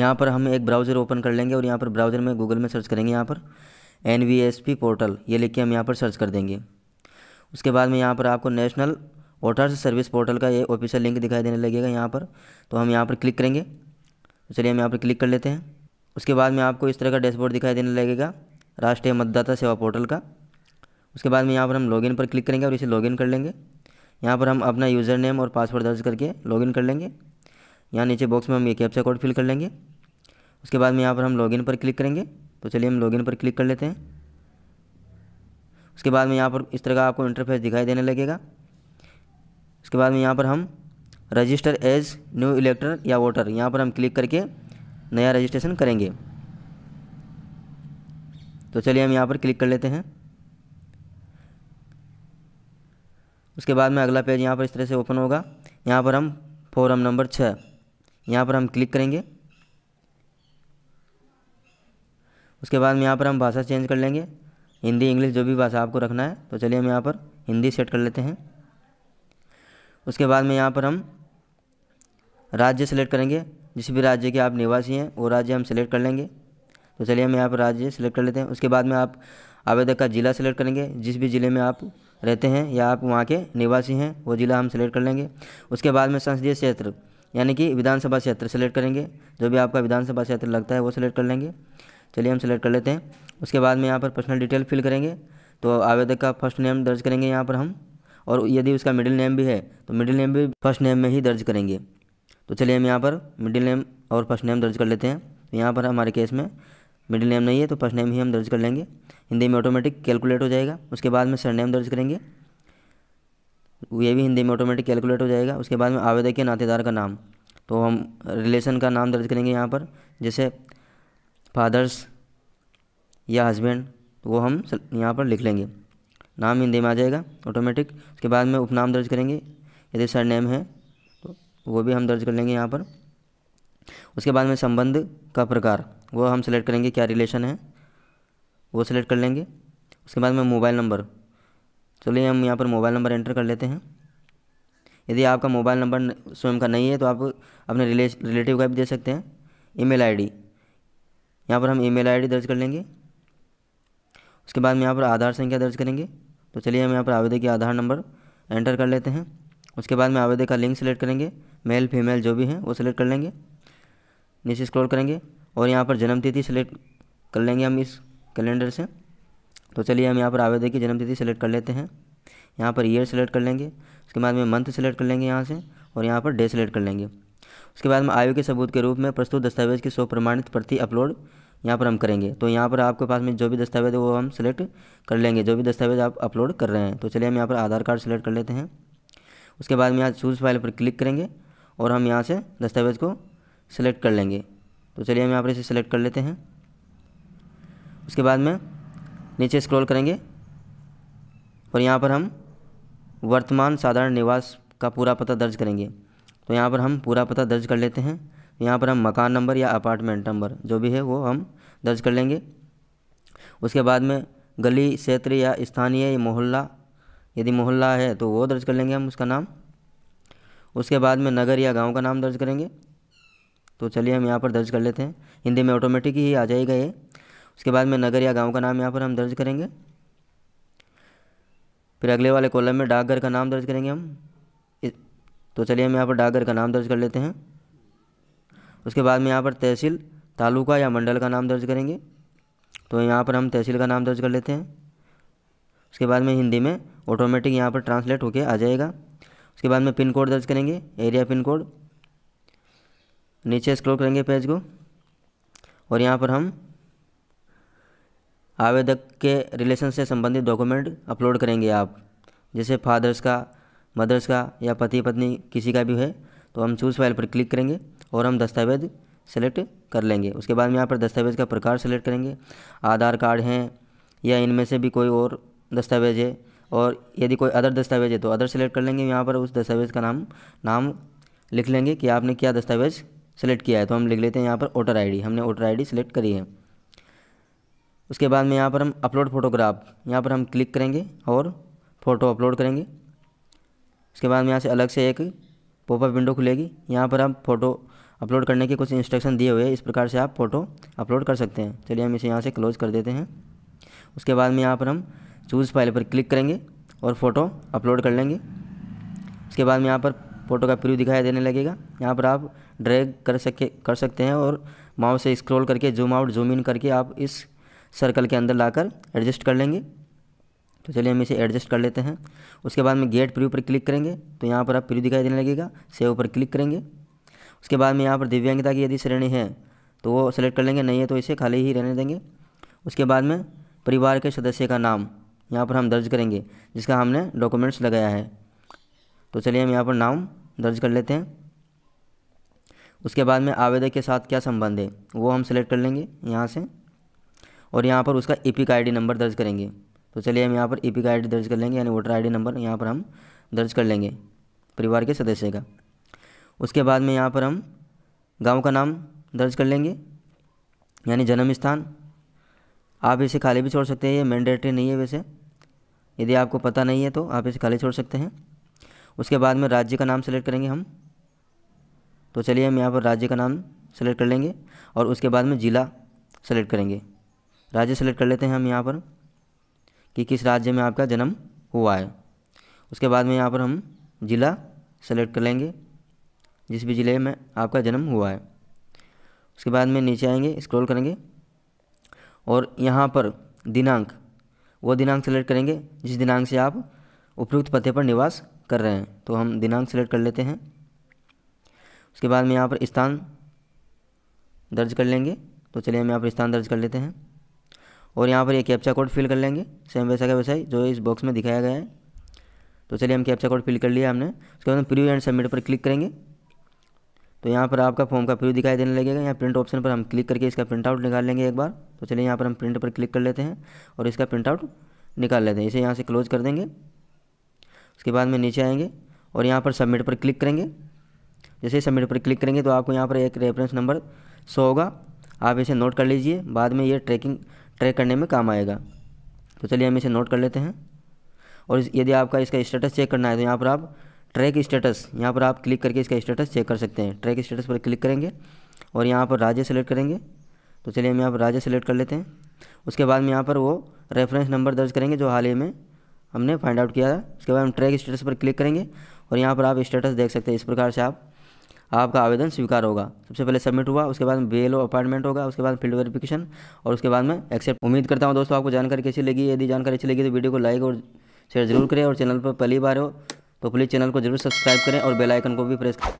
यहाँ पर हम एक ब्राउज़र ओपन कर लेंगे और यहाँ पर ब्राउज़र में गूगल में सर्च करेंगे यहाँ पर N V S P portal ये लिख के हम यहाँ पर सर्च कर देंगे उसके बाद में यहाँ पर आपको नेशनल वोटर्स सर्विस पोर्टल का ये ऑफिशियल लिंक दिखाई देने लगेगा यहाँ पर तो हम यहाँ पर क्लिक करेंगे तो चलिए हम यहाँ पर क्लिक कर लेते हैं उसके बाद में आपको इस तरह का डैशबोर्ड दिखाई देने लगेगा राष्ट्रीय मतदाता सेवा पोर्टल का उसके बाद में यहाँ पर हम लॉगिन पर क्लिक करेंगे और इसे लॉगिन कर लेंगे यहाँ पर हम अपना यूज़र नेम और पासवर्ड दर्ज करके लॉगिन कर लेंगे यहाँ नीचे बॉक्स में हम ये कैप्चा कोड फिल कर लेंगे उसके बाद में यहाँ पर हम लॉगिन पर क्लिक करेंगे तो चलिए हम लॉगिन पर क्लिक कर लेते हैं उसके बाद में यहाँ पर इस तरह का आपको इंटरफेस दिखाई देने लगेगा उसके बाद में यहाँ पर हम रजिस्टर एज न्यू इलेक्टर या वोटर यहाँ पर हम क्लिक करके नया रजिस्ट्रेशन करेंगे तो चलिए हम यहाँ पर क्लिक कर लेते हैं उसके बाद में अगला पेज यहाँ पर इस तरह से ओपन होगा यहाँ पर हम फॉरम नंबर छः यहाँ पर हम क्लिक करेंगे उसके बाद में यहाँ पर हम भाषा चेंज कर लेंगे हिंदी इंग्लिश जो भी भाषा आपको रखना है तो चलिए हम यहाँ पर हिंदी सेट कर लेते हैं उसके बाद में यहाँ पर हम राज्य सेलेक्ट करेंगे जिस भी राज्य के आप निवासी हैं वो राज्य हम सेलेक्ट कर लेंगे तो चलिए हम यहाँ पर राज्य सेलेक्ट कर लेते हैं उसके बाद में आप आवेदक का ज़िला सेलेक्ट करेंगे जिस भी ज़िले में आप रहते हैं या आप वहाँ के निवासी हैं वो ज़िला हम सेलेक्ट कर लेंगे उसके बाद में संसदीय क्षेत्र यानी कि विधानसभा क्षेत्र सेलेक्ट करेंगे जो भी आपका विधानसभा क्षेत्र लगता है वो सिलेक्ट कर लेंगे चलिए हम सेलेक्ट कर लेते हैं उसके बाद में यहाँ पर पर्सनल डिटेल फिल करेंगे तो आवेदक का फर्स्ट नेम दर्ज करेंगे यहाँ पर हम और यदि उसका मिडिल नेम भी है तो मिडिल नेम भी फर्स्ट नेम में ही दर्ज करेंगे तो चलिए हम यहाँ पर मिडिल नेम और फर्स्ट नेम दर्ज कर लेते हैं तो यहाँ पर हमारे केस में मिडिल नेम नहीं है तो फर्स्ट नेम ही हम दर्ज कर लेंगे हिंदी में ऑटोमेटिक कैलकुलेट हो जाएगा उसके बाद में सर नेम दर्ज करेंगे ये भी हिंदी में ऑटोमेटिक कैलकुलेट हो जाएगा उसके बाद में आवेदक के नातेदार का नाम तो हम रिलेशन का नाम दर्ज करेंगे यहाँ पर जैसे फादर्स या हस्बैंड तो वो हम यहाँ पर लिख लेंगे नाम हिंदी में आ जाएगा ऑटोमेटिक उसके बाद में उपनाम दर्ज करेंगे यदि सर नेम है तो वो भी हम दर्ज कर लेंगे यहाँ पर उसके बाद में संबंध का प्रकार वो हम सेलेक्ट करेंगे क्या रिलेशन है वो सेलेक्ट कर लेंगे उसके बाद में मोबाइल नंबर चलिए हम यहाँ पर मोबाइल नंबर एंटर कर लेते हैं यदि आपका मोबाइल नंबर स्वयं का नहीं है तो आप अपने रिले रिलेटिव का भी दे सकते हैं ईमेल आईडी यहाँ पर हम ईमेल आईडी दर्ज कर लेंगे उसके बाद में यहाँ पर आधार संख्या दर्ज करेंगे तो चलिए हम यहाँ पर आवेदक के आधार नंबर एंटर कर लेते हैं उसके बाद में आवेदक का लिंक सेलेक्ट करेंगे मेल फीमेल जो भी हैं वो सिलेक्ट कर लेंगे नीचे स्क्रॉल करेंगे और यहाँ पर जन्म तिथि सेलेक्ट कर लेंगे हम इस कैलेंडर से तो चलिए हम यहाँ पर आवेदक की जन्मतिथि सेलेक्ट कर लेते हैं यहाँ पर ईयर सेलेक्ट कर लेंगे उसके बाद में मंथ सेलेक्ट कर लेंगे यहाँ से और यहाँ पर डे सेलेक्ट कर लेंगे उसके बाद में आयु के सबूत के रूप में प्रस्तुत दस्तावेज की स्व प्रमाणित प्रति अपलोड यहाँ पर हम करेंगे तो यहाँ पर आपके पास में जो भी दस्तावेज है वो हम सेलेक्ट कर लेंगे जो भी दस्तावेज आप अपलोड कर रहे हैं तो चलिए हम यहाँ पर आधार कार्ड सेलेक्ट कर लेते हैं उसके बाद में यहाँ चूज़ फाइल पर क्लिक करेंगे और हम यहाँ से दस्तावेज को सेलेक्ट कर लेंगे तो चलिए हम यहाँ पर इसे सेलेक्ट कर लेते हैं उसके बाद में नीचे स्क्रॉल करेंगे और यहाँ पर हम वर्तमान साधारण निवास का पूरा पता दर्ज करेंगे तो यहाँ पर हम पूरा पता दर्ज कर लेते हैं यहाँ पर हम मकान नंबर या अपार्टमेंट नंबर जो भी है वो हम दर्ज कर लेंगे उसके बाद में गली क्षेत्र या स्थानीय मोहल्ला यदि मोहल्ला है तो वो दर्ज कर लेंगे हम उसका नाम उसके बाद में नगर या गांव का नाम दर्ज करेंगे तो चलिए हम यहाँ पर दर्ज कर लेते हैं हिंदी में ऑटोमेटिक ही आ जाएगा ये उसके बाद में नगर या गांव का नाम यहाँ पर हम दर्ज करेंगे फिर अगले वाले कॉलम में डाकघर का नाम दर्ज करेंगे हम तो चलिए हम यहाँ पर डाकघर का नाम दर्ज कर लेते हैं उसके बाद में यहाँ पर तहसील तालुका या मंडल का नाम दर्ज करेंगे तो यहाँ पर हम तहसील का नाम दर्ज कर लेते हैं उसके बाद में हिंदी में ऑटोमेटिक यहाँ पर ट्रांसलेट होके आ जाएगा उसके बाद में पिन कोड दर्ज करेंगे एरिया पिन कोड नीचे स्क्रॉल करेंगे पेज को और यहाँ पर हम आवेदक के रिलेशन से संबंधित डॉक्यूमेंट अपलोड करेंगे आप जैसे फादर्स का मदर्स का या पति पत्नी किसी का भी है तो हम चूज़ फाइल पर क्लिक करेंगे और हम दस्तावेज़ सेलेक्ट कर लेंगे उसके बाद में यहाँ पर दस्तावेज़ का प्रकार सेलेक्ट करेंगे आधार कार्ड हैं या इनमें से भी कोई और दस्तावेज़ है और यदि कोई अदर दस्तावेज़ है तो अदर सेलेक्ट कर लेंगे यहाँ पर उस दस्तावेज़ का नाम नाम लिख लेंगे कि आपने क्या दस्तावेज़ सेलेक्ट किया है तो हम लिख लेते हैं यहाँ पर वोटर आईडी हमने वोटर आईडी सेलेक्ट करी है उसके बाद में यहाँ पर हम अपलोड फोटोग्राफ यहाँ पर हम क्लिक करेंगे और फ़ोटो अपलोड करेंगे उसके बाद में यहाँ से अलग से एक पॉपअप विंडो खुलेगी यहाँ पर आप फ़ोटो अपलोड करने के कुछ इंस्ट्रक्शन दिए हुए हैं इस प्रकार से आप फ़ोटो अपलोड कर सकते हैं चलिए हम इसे यहाँ से क्लोज कर देते हैं उसके बाद में यहाँ पर हम चूज़ फाइल पर क्लिक करेंगे और फ़ोटो अपलोड कर लेंगे उसके बाद में यहाँ पर फ़ोटो का प्रीव्यू दिखाई देने लगेगा यहाँ पर आप ड्रैग कर सके कर सकते हैं और माउस से स्क्रॉल करके जूम आउट जूम इन करके आप इस सर्कल के अंदर लाकर एडजस्ट कर लेंगे तो चलिए हम इसे एडजस्ट कर लेते हैं उसके बाद में गेट प्रीव्यू पर क्लिक करेंगे तो यहाँ पर आप प्रीव्यू दिखाई देने लगेगा सेव पर क्लिक करेंगे उसके बाद में यहाँ पर दिव्यांगता की यदि श्रेणी है तो वो सेलेक्ट कर लेंगे नहीं है तो इसे खाली ही रहने देंगे उसके बाद में परिवार के सदस्य का नाम यहाँ पर हम दर्ज करेंगे जिसका हमने डॉक्यूमेंट्स लगाया है तो चलिए हम यहाँ पर नाम दर्ज कर लेते हैं उसके बाद में आवेदक के साथ क्या संबंध है वो हम सेलेक्ट कर लेंगे यहाँ से और यहाँ पर उसका ईपिक आईडी नंबर दर्ज करेंगे तो चलिए हम यहाँ पर ईपिक आईडी दर्ज कर लेंगे यानी वोटर आई नंबर यहाँ पर हम दर्ज कर लेंगे परिवार के सदस्य का उसके बाद में यहाँ पर हम गांव का नाम दर्ज कर लेंगे यानी जन्म स्थान आप इसे खाली भी छोड़ सकते हैं ये मैंडेटरी नहीं है वैसे यदि आपको पता नहीं है तो आप इसे खाली छोड़ सकते हैं उसके बाद में राज्य का नाम सेलेक्ट करेंगे हम तो चलिए हम यहाँ पर राज्य का नाम सेलेक्ट कर लेंगे और उसके बाद में ज़िला सेलेक्ट करेंगे राज्य सेलेक्ट कर लेते हैं हम यहाँ पर कि किस राज्य में आपका जन्म हुआ है उसके बाद में यहाँ पर हम ज़िला सेलेक्ट कर लेंगे जिस भी ज़िले में आपका जन्म हुआ है उसके बाद में नीचे आएंगे स्क्रॉल करेंगे और यहाँ पर दिनांक वो दिनांक सेलेक्ट करेंगे जिस दिनांक से आप उपयुक्त पते पर निवास कर रहे हैं तो हम दिनांक सेलेक्ट कर लेते हैं उसके बाद में यहाँ पर स्थान दर्ज कर लेंगे तो चलिए हम यहाँ पर स्थान दर्ज कर लेते हैं और यहाँ पर ये कैप्चा कोड फिल कर लेंगे सेम वैसा का वैसा ही जो इस बॉक्स में दिखाया गया है तो चलिए हम कैप्चा कोड फिल कर लिया हमने उसके बाद हम प्रीव्यू एंड सबमिट पर क्लिक करेंगे तो यहाँ पर आपका फॉर्म का प्रीव्यू दिखाई देने लगेगा यहाँ प्रिंट ऑप्शन पर हम क्लिक करके इसका प्रिंट आउट निकाल लेंगे एक बार तो चलिए यहाँ पर हम प्रिंट पर क्लिक कर लेते हैं और इसका प्रिंट आउट निकाल लेते हैं इसे यहाँ से क्लोज कर देंगे उसके बाद में नीचे आएंगे और यहाँ पर सबमिट पर क्लिक करेंगे जैसे ही सबमिट पर क्लिक करेंगे तो आपको यहाँ पर एक रेफरेंस नंबर सौ होगा आप इसे नोट कर लीजिए बाद में ये ट्रैकिंग ट्रैक करने में काम आएगा तो चलिए हम इसे नोट कर लेते हैं और यदि आपका इसका स्टेटस चेक करना है तो यहाँ पर आप ट्रैक स्टेटस यहाँ पर आप क्लिक करके इसका स्टेटस चेक कर सकते हैं ट्रैक स्टेटस पर क्लिक करेंगे और यहाँ पर राज्य सेलेक्ट करेंगे तो चलिए हम यहाँ पर राज्य सेलेक्ट कर लेते हैं उसके बाद में यहाँ पर वो रेफरेंस नंबर दर्ज करेंगे जो हाल ही में हमने फाइंड आउट किया था उसके बाद हम ट्रैक स्टेटस पर क्लिक करेंगे और यहाँ पर आप स्टेटस देख सकते हैं इस प्रकार से आप आपका आवेदन स्वीकार होगा सबसे पहले सबमिट हुआ उसके बाद बी एल अपॉइंटमेंट होगा उसके बाद फील्ड वेरिफिकेशन और उसके बाद में एक्सेप्ट उम्मीद करता हूँ दोस्तों आपको जानकारी कैसी लगी यदि जानकारी अच्छी लगी तो वीडियो को लाइक और शेयर जरूर करें और चैनल पर पहली बार हो तो प्लीज़ चैनल को जरूर सब्सक्राइब करें और बेलाइकन को भी प्रेस करें